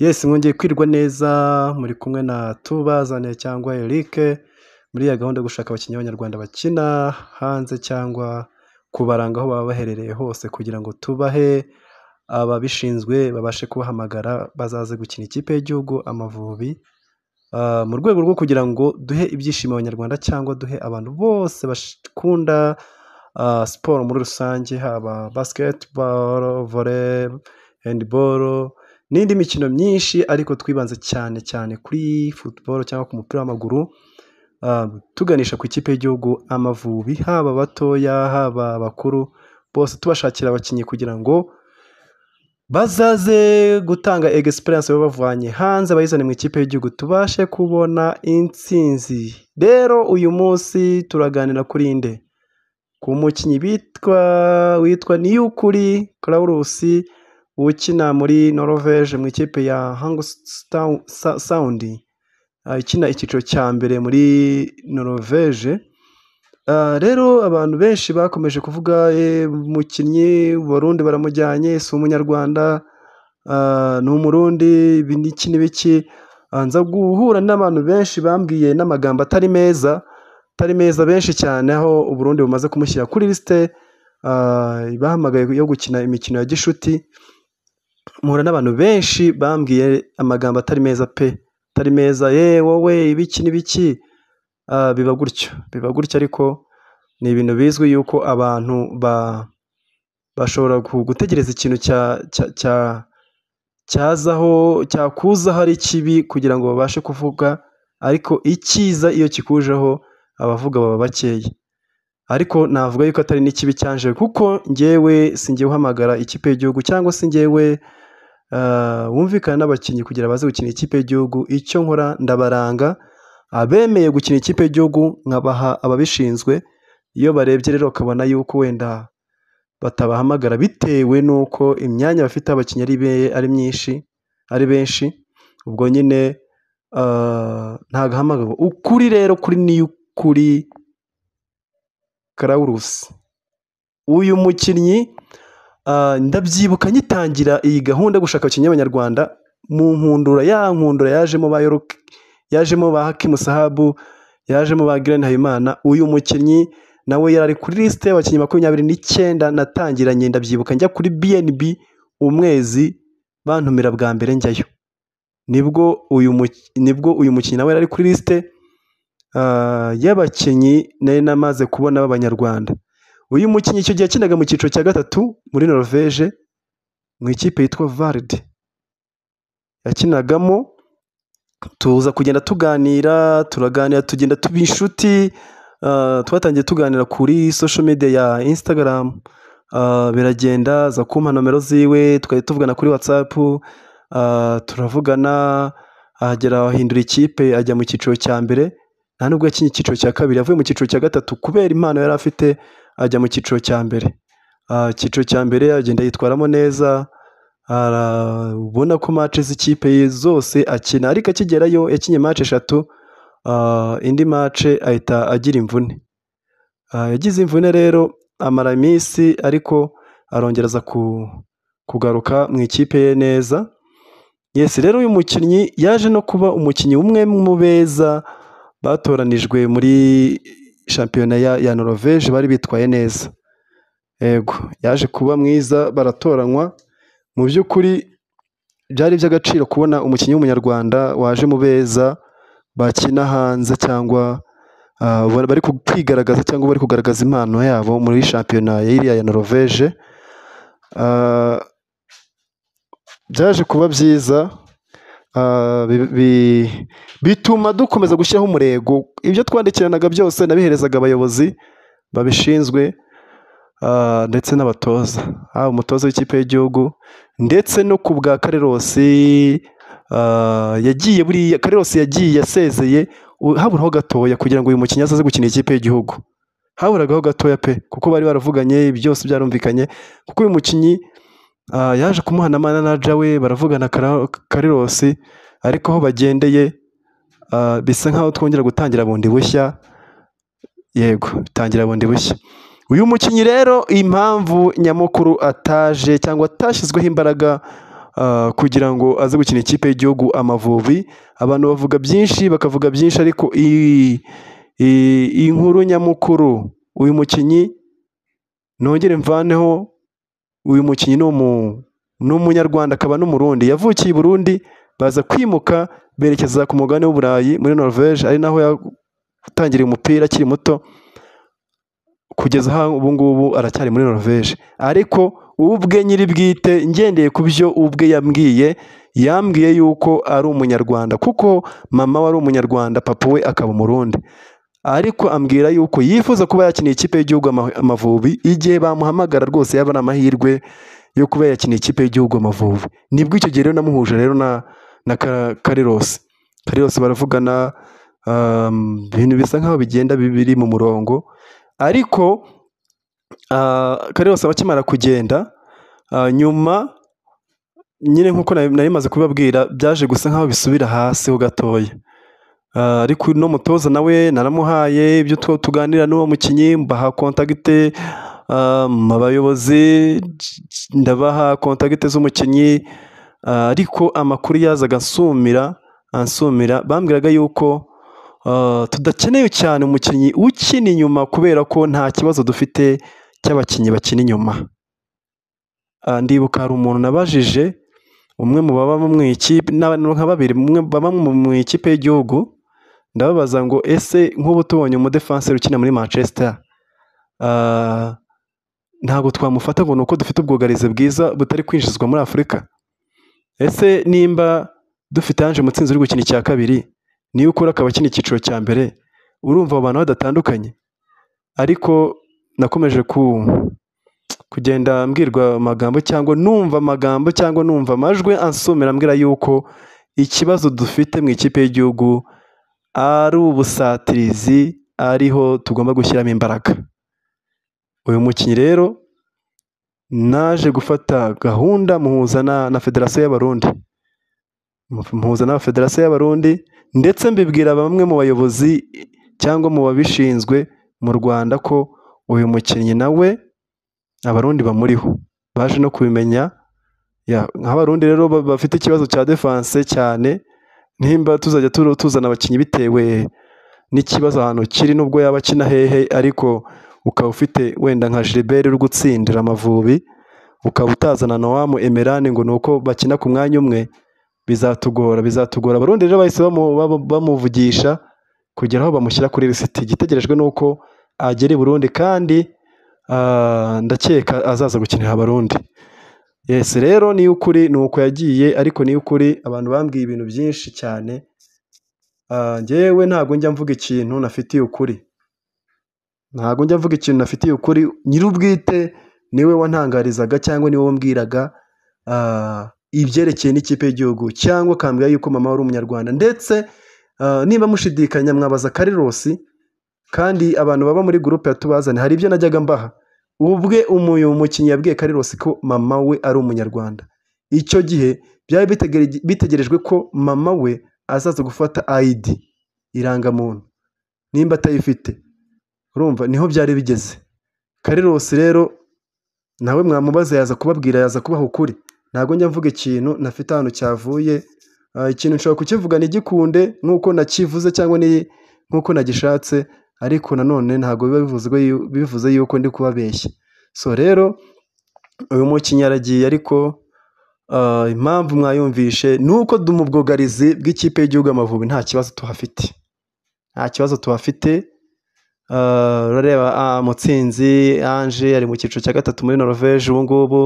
yesi mwongeye kwirwa neza muri kumwe na Tubazane cyangwa Eric muri ya gahunda yo gushaka abakinnyi b'abanyarwanda bakina hanze cyangwa kubaranga aho baba baherereye hose kugira ngo tubahe ababishinzwe babashe kubahamagara bazaze gukina ikipe y'igihugu amavubi ah, mu rwego rwo kugira ngo duhe ibyishimo abanyarwanda cyangwa duhe abantu bose bakunda ah, siporo muri rusange haba basiketiboro vore hendiboro n'indi mikino myinshi ariko twibanze cyane cyane kuri football cyangwa ku mupira w'amaguru um, tuganisha ku ikipe y'igihugu Amavubi haba abatoya, haba abakuru bose tubashakira abakinnyi kugira ngo bazaze gutanga experience babavanye hanze bayizane mu ikipe y'igihugu tubashe kubona intsinzi, rero uyu munsi turaganira kuri nde? Ku mukinnyi witwa Niyukuri Claudius. ukina muri Norvège mu ikipe ya hango sawundi ah, ikina icyiciro cya mbere muri Norvège ah, rero abantu benshi bakomeje kuvuga eh, umukinnyi Burundi baramujyanye si umunyarwanda ah, ni umurundi n'iki n'ibiki nza guhura n'abantu benshi bambwiye n'amagambo atari meza atari meza benshi cyane aho Uburundi bumaze kumushyira kuri lisite bahamagaye yo gukina imikino ya gishuti mpura n'abantu benshi bambwiye amagambo atari meza pe atari meza ye wowe ibiki n'ibiki ah, biba gutyo biba gutyo ariko ni ibintu bizwi yuko abantu bashobora gutegereza ikintu cya cyazaho cyakuzaho ari kibi kugira ngo babashe kuvuga ariko icyiza iyo kikujeho abavuga baba bakeye. ariko navuga yuko atari n'ikibi cyanje kuko njyewe singiye guhamagara ikipe y'igihugu cyangwa se njyewe Ah, wumvikana n'abakinnyi kugira baze gukina ikipe y'igihugu icyo nkora ndabaranga abemeye ah, gukina ikipe y'igihugu nkabaha ababishinzwe iyo barebye rero ukabona yuko wenda batabahamagara bitewe n'uko imyanya bafite abakinnyi ari ari myinshi ari benshi ubwo nyine ah, ntagahamagaro ukuri rero kuri ni ukuri karawurusi uyu mukinnyi Ah, ndabyibuka nyitangira iyi gahunda yo gushaka abakinnyi b'abanyarwanda mu nkundura ya nkundura yajemo ba yoroke yajemo ba hakimu yajemo ba girani habimana uyu mukinnyi nawe yari ari kuri lisite y'abakinnyi makumyabiri n'icyenda natangiranye ndabyibuka njya kuri bnb umwezi bantumira bwa mbere njyayo nibwo uyu nibwo uyu mukinnyi nawe yari ari kuri lisite ah, y'abakinnyi nari namaze kubona b'abanyarwanda uyu mukinnyi icyo gihe yakinaga mu cyiciro cya gatatu muri Norvege mu ikipe yitwa varide yakinagamo tuza kugenda tuganira turaganira tugenda tuba inshuti ah, twatangiye tuganira kuri social media ya Instagram ah, biragenda aza kumpa nomero ziwe twari tuvugana kuri WhatsApp ah, turavugana ahagera ahindura ikipe ajya mu cyiciro cya mbere nta nubwo yakinnye icyiciro cya kabiri yavuye mu cyiciro cya gatatu kubera impano yari afite ajya mu cyiciro cya mbere, ah, icyiciro cya mbere agenda yitwaramo neza arabona ko mace z'ikipe ye zose akina ariko akigerayo yakinnye mace eshatu ah, indi mace ahita agira imvune, ah, yagize imvune rero amara iminsi ariko arongera aza kugaruka mu ikipe ye neza, yesi rero uyu mukinnyi yaje no kuba umukinnyi umwe mu beza batoranijwe muri shampiyona ya Norvege bari bitwaye neza, yego yaje kuba mwiza baratoranywa mu by'ukuri byari iby'agaciro kubona umukinnyi w'umunyarwanda waje mu beza bakina hanze cyangwa ah, bari kwigaragaza cyangwa bari kugaragaza impano yabo muri shampiyona iriya ya Norvege, ah, byaje kuba byiza. Ah, bituma dukomeza gushyiraho umurego ibyo twandikiranaga byose nabiherezaga abayobozi babishinzwe ah, ndetse n'abatoza haba ah, umutoza w'ikipe y'igihugu ndetse no ku bwa karerosi yagiye buriya karerosi yagiye yasezeye haburaho gatoya kugira ngo uyu mukinnyi azaze gukina ikipe y'igihugu haburagaho gatoya pe kuko bari baravuganye byose byarumvikanye kuko uyu mukinnyi Ah, yaje kumuha na mananaja we baravugana karirosi ariko aho bagendeye ah, bisa nk'aho twongera gutangira bundi bushya yego bitangira bundi bushya uyu mukinnyi rero impamvu nyamukuru ataje cyangwa atashyizweho imbaraga ah, kugira ngo aze gukina ikipe y'igihugu amavubi abantu bavuga byinshi bakavuga byinshi ariko iyi nkuru nyamukuru uyu mukinnyi nongere mvaneho uyu mukinnyi ni umunyarwanda akaba n'umurundi yavukiye i burundi baza kwimuka berekeza ku mugabane w'uburayi muri norvege ari naho yatangiriye umupira akiri muto kugeza aho ubu ngubu aracyari muri norvege ariko ubwe nyiri bwite ngendeye ku byo ubwe yambwiye yambwiye yuko ari umunyarwanda kuko mama we ari umunyarwanda papa we akaba umurundi ariko ambwira yuko yifuza kuba yakiniye ikipe y'igihugu amavubi igihe bamuhamagara rwose yaba ari amahirwe yo kuba yakina ikipe y'igihugu amavubi nibwo icyo gihe rero namuhuje rero na karirosi karirosi baravugana um, ibintu bisa nkaho bigenda bibiri mu murongo ariko uh, karirosi aba akimara kugenda uh, nyuma nyine nk'uko nari maze kubibabwira byaje gusa nkaho bisubira hasi ho gatoya Ah, ariko uno mutoza nawe naramuhaye ibyo tuganira n'uwo mukinnyi mbaha kontagite abayobozi ah, ndabaha kontagite z'umukinnyi ah, ariko amakuru yazaga ansumira ansumira bambwiraga yuko tudakeneye cyane umukinnyi ukina inyuma kubera ko nta kibazo dufite cy'abakinnyi bakina inyuma ndibuka hari umuntu nabajije umwe mu baba mu ikipe nka babiri baba mu ikipe y'igihugu ndababaza ngo ese nk'ubu tubonye umudefanseri ukina muri Manchester ah, ntabwo twamufata ngo ni uko dufite ubwugarizi bwiza butari kwinjizwa muri Afurika ese nimba dufite Ange Mutsinzi uri gukina icya kabiri niyo ukura akaba akina icyiciro cya mbere urumva abantu bantu badatandukanye ariko nakomeje ku kugenda mbwirwa amagambo cyangwa numva amagambo cyangwa numva amajwi ansomera ambwira yuko ikibazo dufite mu ikipe y'igihugu ari ubusatirizi ariho tugomba gushyiramo imbaraga, uyu mukinnyi rero naje gufata gahunda muhuzana na federasiyo y'Abarundi, muhuzana na federasiyo y'Abarundi ndetse mbibwira bamwe mu bayobozi cyangwa mu babishinzwe mu Rwanda ko uyu mukinnyi nawe Abarundi bamuriho, baje no kubimenya nk'Abarundi rero bafite ikibazo cya defanse cyane. nimba tuzajya tuzana abakinnyi bitewe n'ikibazo ahantu kiri n'ubwo yaba akina hehe ariko ukaba ufite wenda nka Gilbert uri gutsindira Amavubi ukaba utazana Noam Emeran ngo ni uko bakina ku mwanya umwe bizatugora bizatugora abarundi rero bahise bamuvugisha kugera aho bamushyira kuri lisiti igitegerejwe ni uko agera i Burundi kandi ah, ndakeka azaza gukinira abarundi Yesu rero ni ukuri ni uko yagiye ariko ni ukuri abantu bambwiye ibintu byinshi cyane ah, njyewe ntabwo njya mvuga ikintu nafitiye ukuri ntabwo njya mvuga ikintu nafitiye ukuri nyir'ubwite niwe wantangarizaga cyangwa niwe wambwiraga ah, ibyerekeye n'ikipe y'igihugu cyangwa akambwira yuko mama wari umunyarwanda ndetse ah, niba mushidikanya mwabaza karirosi kandi abantu baba muri gurupe yatubazane hari ibyo najyaga mbaha ubwe umuyu mukinnyi yabwiye karirosi ko mama we ari umunyarwanda icyo gihe byari bitegerejwe ko mama we azaza gufata ayidi irangamuntu nimba atayifite urumva niho byari bigeze karirosi rero nawe mwamubaza yaza kubabwira yaza kubaha ukuri ntabwo njya mvuga ikintu nafite ahantu cyavuye ikintu nshobora kukivuga ntigikunde nk'uko nakivuze cyangwa nk'uko nagishatse ariko nanone ntabwo biba bivuze yuko ndi kubabeshya so rero uyu mukinnyi aragiye ariko ah, impamvu mwayumvishe ni uko mu bw'ikipe y'igihugu Amavubi nta kibazo tuhafite nta kibazo tuhafite ah, urareba ah, mutsinzi ange ari mu cyiciro cya gatatu muri norvege ubu ngubu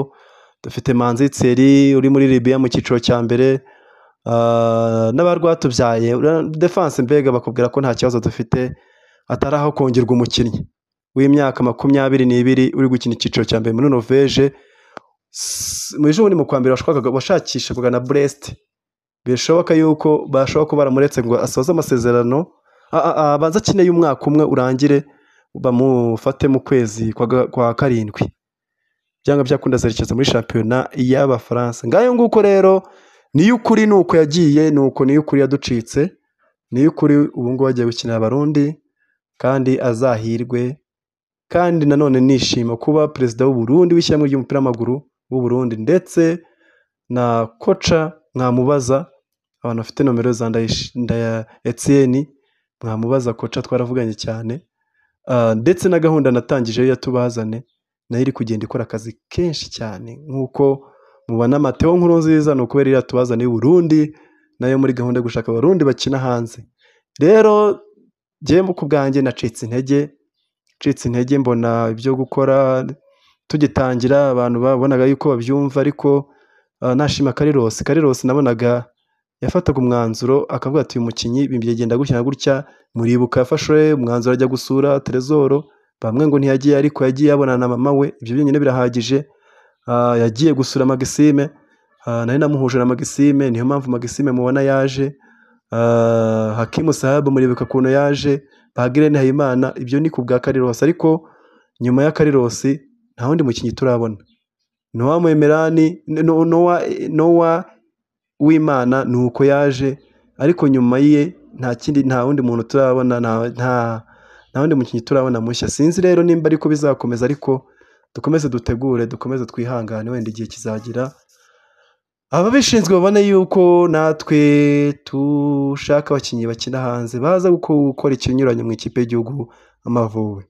dufite manzitseri uri muri Libya mu cyiciro cya mbere n'abarwatubyaye defanse mbega bakubwira ko nta kibazo dufite atari aho kongerwa umukinnyi w'imyaka makumyabiri n'ibiri uri gukina icyiciro cya mbere muri noveje mu juni mu kwa mbere washakishwaga na buresite bishoboka yuko bashobora kuba baramuretse ngo asoze amasezerano abanza akeneye umwaka umwe urangire bamufate mu kwezi kwa karindwi byanga byakunda azerekeza muri shampiyona y'abafaransa ngayo nguko rero niyo ukuri ni uko yagiye ni uko niyo ukuri yaducitse niyo ukuri ubu ngubu agiye gukinira abarundi kandi azahirwe kandi nanone nishima kuba perezida w'u Burundi w'ishyirahamwe ry'umupira w'amaguru w'u Burundi ndetse na koca mwamubaza abantu bafite nomero za Etienne mwamubaza koca twaravuganye cyane ah, ndetse na gahunda natangije ya tubazane nayo iri kugenda ikora akazi kenshi cyane nk'uko mubona Mateo Nkuru nziza ni ukubera iriya tubazane i Burundi nayo muri gahunda yo gushaka abarundi bakina hanze rero njyewe ku bwanjye nacitse intege, ncitse intege mbona ibyo gukora tugitangira abantu babonaga yuko babyumva ariko ah, nashima Karirosi, Karirosi nabonaga yafataga umwanzuro akavuga ati uyu mukinnyi bigenda gutya na gutya, muribuka yafashe umwanzuro ajya gusura Terezoro, bamwe ngo ntiyagiye ariko yagiye abonana na mama we, ibyo byonyine birahagije, ah, yagiye gusura Maxime, ah, nari namuhuje na Maxime niyo mpamvu Maxime mubona yaje. Eh, hakimu sahabu muribuka ukuntu yaje bahagire Habimana ibyo ni ku bwa karirosi ariko nyuma ya karirosi nta wundi mukinnyi turabona nowa mwemerani nowa w'imana ni uko yaje ariko nyuma ye nta kindi nta wundi muntu turabona nta wundi mukinnyi turabona mushya sinzi rero nimba ariko bizakomeza ariko dukomeze dutegure dukomeze twihangane wenda igihe kizagira. Ababishinzwe babone yuko natwe dushaka abakinnyi bakina hanze baza gukora ikinyuranyo mu ikipe y'igihugu Amavubi.